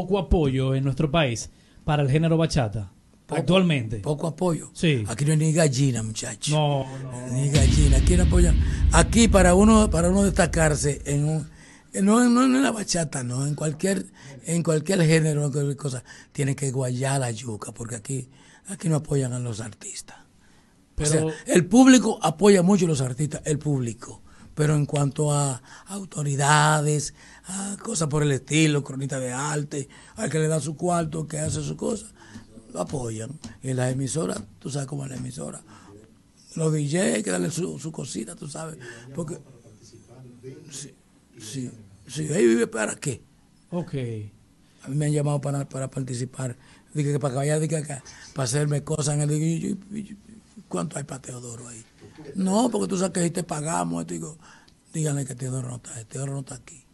poco apoyo en nuestro país para el género bachata. actualmente. Poco apoyo. Sí. Aquí no hay ni gallina, muchachos. No, no, Ni gallina. Aquí no Aquí para uno, para uno destacarse en un, no, no, en la bachata, no, en cualquier, en cualquier género, en cualquier cosa, tiene que guayar la yuca, porque aquí, aquí no apoyan a los artistas. Pero, el público apoya mucho a los artistas, el público pero en cuanto a autoridades, a cosas por el estilo, cronista de arte, al que le da su cuarto, que hace su cosa, lo apoyan. Y las emisoras, tú sabes cómo es la emisora. Los DJ que darle su, su cosita, tú sabes. Porque. Sí, sí, sí, ahí vive para qué. Ok. A mí me han llamado para, para participar. Dije que para que para hacerme cosas. En el, ¿Cuánto hay para Teodoro ahí? No, porque tú sabes que ahí te pagamos. digo, díganle que te no Te Teodoro no está aquí.